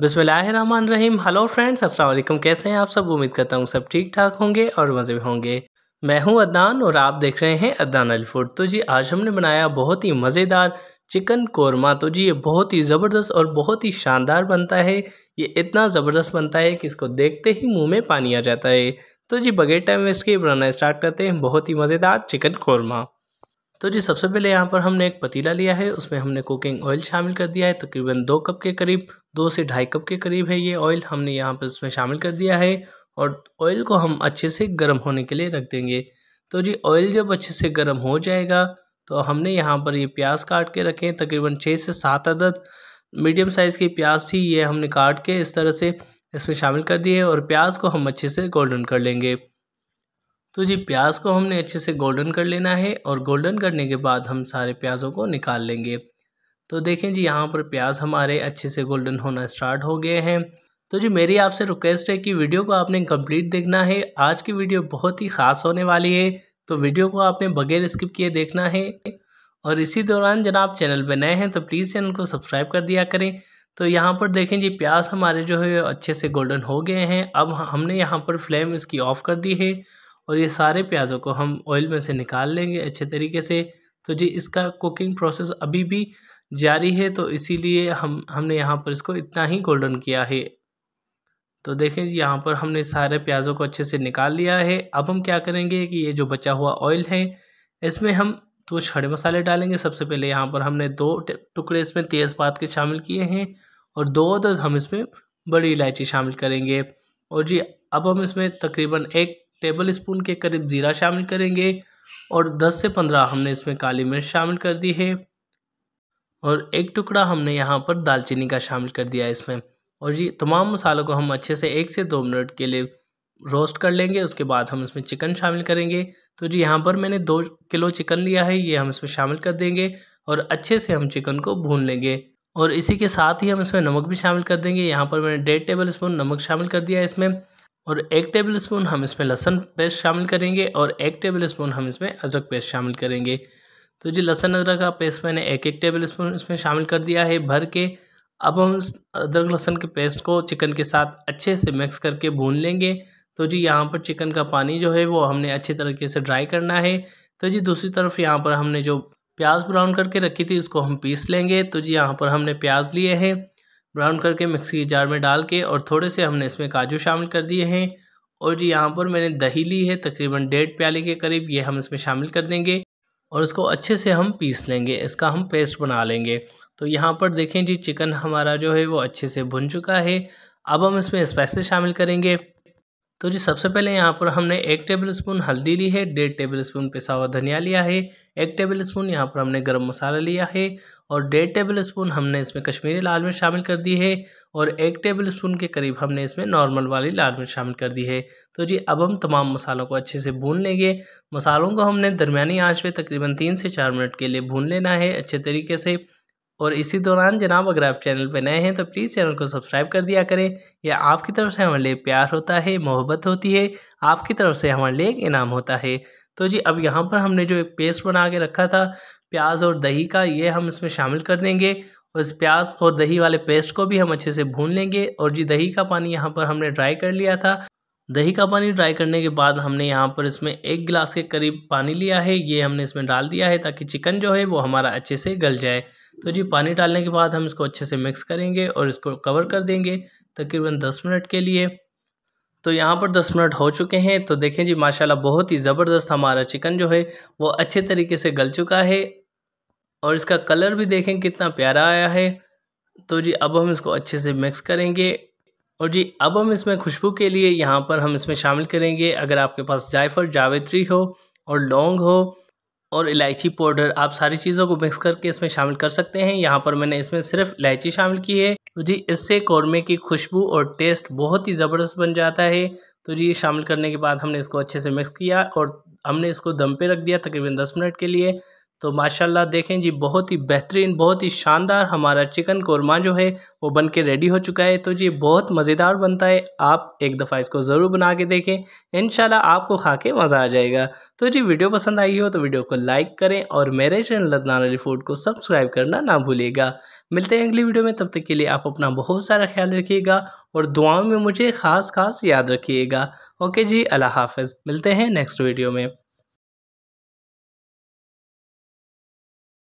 बसमीम hello friends अस्सलाम वालेकुम कैसे हैं आप सब उम्मीद करता हूँ सब ठीक ठाक होंगे और मज़े में होंगे मैं हूँ अदनान और आप देख रहे हैं अदनान अली फूड तो जी आज हमने बनाया बहुत ही मज़ेदार चिकन कौरमा तो जी ये बहुत ही ज़बरदस्त और बहुत ही शानदार बनता है ये इतना ज़बरदस्त बनता है कि इसको देखते ही मुँह में पानी आ जाता है तो जी बगैर टाइम वेस्ट के बनाना स्टार्ट करते हैं बहुत ही मज़ेदार चिकन कौरमा तो जी सबसे पहले यहाँ पर हमने एक पतीला लिया है उसमें हमने कुकिंग ऑयल शामिल कर दिया है तकरीबन दो कप के करीब दो से ढाई कप के करीब है ये ऑयल हमने यहाँ पर इसमें शामिल कर दिया है और ऑयल को हम अच्छे से गर्म होने के लिए रख देंगे तो जी ऑयल जब अच्छे से गर्म हो जाएगा तो हमने यहाँ पर ये प्याज काट के रखे हैं तकरीबन छः से सात अदद मीडियम साइज़ की प्याज थी ये हमने काट के इस तरह से इसमें शामिल कर दिए और प्याज को हम अच्छे से गोल्डन कर लेंगे तो जी प्याज को हमने अच्छे से गोल्डन कर लेना है और गोल्डन करने के बाद हम सारे प्याज़ों को निकाल लेंगे तो देखें जी यहाँ पर प्याज हमारे अच्छे से गोल्डन होना स्टार्ट हो गए हैं तो जी मेरी आपसे रिक्वेस्ट है कि वीडियो को आपने कंप्लीट देखना है आज की वीडियो बहुत ही ख़ास होने वाली है तो वीडियो को आपने बगैर स्किप किए देखना है और इसी दौरान जनाब चैनल पर नए हैं तो प्लीज़ चैनल को सब्सक्राइब कर दिया करें तो यहाँ पर देखें जी प्याज हमारे जो है अच्छे से गोल्डन हो गए हैं अब हमने यहाँ पर फ्लेम इसकी ऑफ़ कर दी है और ये सारे प्याज़ों को हम ऑयल में से निकाल लेंगे अच्छे तरीके से तो जी इसका कुकिंग प्रोसेस अभी भी जारी है तो इसीलिए हम हमने यहाँ पर इसको इतना ही गोल्डन किया है तो देखें जी यहाँ पर हमने सारे प्याज़ों को अच्छे से निकाल लिया है अब हम क्या करेंगे कि ये जो बचा हुआ ऑयल है इसमें हम तो खड़े मसाले डालेंगे सबसे पहले यहाँ पर हमने दो टुकड़े इसमें तेज़पात के शामिल किए हैं और दो अदद हम इसमें बड़ी इलायची शामिल करेंगे और जी अब हम इसमें तकरीबन एक टेबल स्पून के करीब ज़ीरा शामिल करेंगे और 10 से 15 हमने इसमें काली मिर्च शामिल कर दी है और एक टुकड़ा हमने यहाँ पर दालचीनी का शामिल कर दिया है इसमें और ये तमाम मसालों को हम अच्छे से एक से दो मिनट के लिए रोस्ट कर लेंगे उसके बाद हम इसमें चिकन शामिल करेंगे तो जी यहाँ पर मैंने दो किलो चिकन लिया है ये हम इसमें शामिल कर देंगे और अच्छे से हम चिकन को भून लेंगे और इसी के साथ ही हम इसमें नमक भी शामिल कर देंगे यहाँ पर मैंने डेढ़ टेबल स्पून नमक शामिल कर दिया है इसमें और एक टेबल स्पून हम इसमें लहसन पेस्ट शामिल करेंगे और एक टेबल स्पून हम इसमें अदरक पेस्ट शामिल करेंगे तो जी लहसन अदरक का पेस्ट मैंने एक एक टेबल स्पून इसमें शामिल कर दिया है भर के अब हम अदरक लहसन के पेस्ट को चिकन के साथ अच्छे से मिक्स करके भून लेंगे तो जी यहाँ पर चिकन का पानी जो है वो हमने अच्छे तरीके से ड्राई करना है तो जी दूसरी तरफ यहाँ पर हमने जो प्याज ब्राउन करके रखी थी उसको हम पीस लेंगे तो जी यहाँ पर हमने प्याज लिए हैं ब्राउन करके मिक्सी के जार में डाल के और थोड़े से हमने इसमें काजू शामिल कर दिए हैं और जी यहाँ पर मैंने दही ली है तकरीबन डेढ़ प्याले के करीब ये हम इसमें शामिल कर देंगे और इसको अच्छे से हम पीस लेंगे इसका हम पेस्ट बना लेंगे तो यहाँ पर देखें जी चिकन हमारा जो है वो अच्छे से भुन चुका है अब हम इसमें स्पाइसेस शामिल करेंगे तो जी सबसे पहले यहाँ पर हमने एक टेबल स्पून हल्दी ली है डेढ़ टेबल स्पून पिसा हुआ धनिया लिया है एक टेबल स्पून यहाँ पर हमने गरम मसाला लिया है और डेढ़ टेबल स्पून हमने इसमें कश्मीरी लाल मिर्च शामिल कर दी है और एक टेबल स्पून के करीब हमने इसमें नॉर्मल वाली लाल मिर्च शामिल कर दी है तो जी अब हम तमाम मसालों को अच्छे से भून लेंगे मसालों को हमने दरमिया आँच पर तकरीबन तीन से चार मिनट के लिए भून लेना है अच्छे तरीके से और इसी दौरान जनाब अगर आप चैनल पर नए हैं तो प्लीज़ चैनल को सब्सक्राइब कर दिया करें यह आपकी तरफ से हमारे लिए प्यार होता है मोहब्बत होती है आपकी तरफ से हमारे लिए इनाम होता है तो जी अब यहाँ पर हमने जो एक पेस्ट बना के रखा था प्याज और दही का ये हम इसमें शामिल कर देंगे उस प्याज और दही वाले पेस्ट को भी हम अच्छे से भून लेंगे और जी दही का पानी यहाँ पर हमने ड्राई कर लिया था दही का पानी ड्राई करने के बाद हमने यहाँ पर इसमें एक गिलास के करीब पानी लिया है ये हमने इसमें डाल दिया है ताकि चिकन जो है वो हमारा अच्छे से गल जाए तो जी पानी डालने के बाद हम इसको अच्छे से मिक्स करेंगे और इसको कवर कर देंगे तकरीबन दस मिनट के लिए तो यहाँ पर दस मिनट हो चुके हैं तो देखें जी माशाला बहुत ही ज़बरदस्त हमारा चिकन जो है वो अच्छे तरीके से गल चुका है और इसका कलर भी देखें कितना प्यारा आया है तो जी अब हम इसको अच्छे से मिक्स करेंगे और जी अब हम इसमें खुशबू के लिए यहाँ पर हम इसमें शामिल करेंगे अगर आपके पास जायफल जावेत्री हो और लौंग हो और इलायची पाउडर आप सारी चीज़ों को मिक्स करके इसमें शामिल कर सकते हैं यहाँ पर मैंने इसमें सिर्फ इलायची शामिल की है तो जी इससे कौरमे की खुशबू और टेस्ट बहुत ही ज़बरदस्त बन जाता है तो जी शामिल करने के बाद हमने इसको अच्छे से मिक्स किया और हमने इसको दम पे रख दिया तकरीबन दस मिनट के लिए तो माशाल्लाह देखें जी बहुत ही बेहतरीन बहुत ही शानदार हमारा चिकन कोरमा जो है वो बन के रेडी हो चुका है तो जी बहुत मज़ेदार बनता है आप एक दफ़ा इसको ज़रूर बना के देखें इन आपको खा के मज़ा आ जाएगा तो जी वीडियो पसंद आई हो तो वीडियो को लाइक करें और मेरे चैनल लदनान अली फूड को सब्सक्राइब करना ना भूलिएगा मिलते हैं अगली वीडियो में तब तक के लिए आप अपना बहुत सारा ख्याल रखिएगा और दुआओं में मुझे ख़ास ख़ास याद रखिएगा ओके जी अल्लाह हाफ मिलते हैं नेक्स्ट वीडियो में